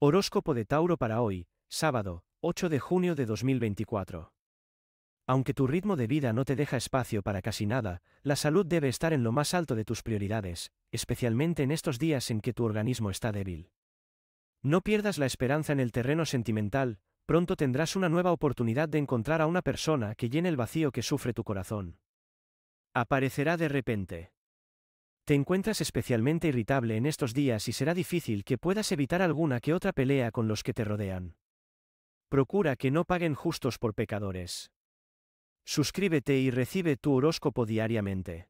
Horóscopo de Tauro para hoy, sábado, 8 de junio de 2024. Aunque tu ritmo de vida no te deja espacio para casi nada, la salud debe estar en lo más alto de tus prioridades, especialmente en estos días en que tu organismo está débil. No pierdas la esperanza en el terreno sentimental, pronto tendrás una nueva oportunidad de encontrar a una persona que llene el vacío que sufre tu corazón. Aparecerá de repente. Te encuentras especialmente irritable en estos días y será difícil que puedas evitar alguna que otra pelea con los que te rodean. Procura que no paguen justos por pecadores. Suscríbete y recibe tu horóscopo diariamente.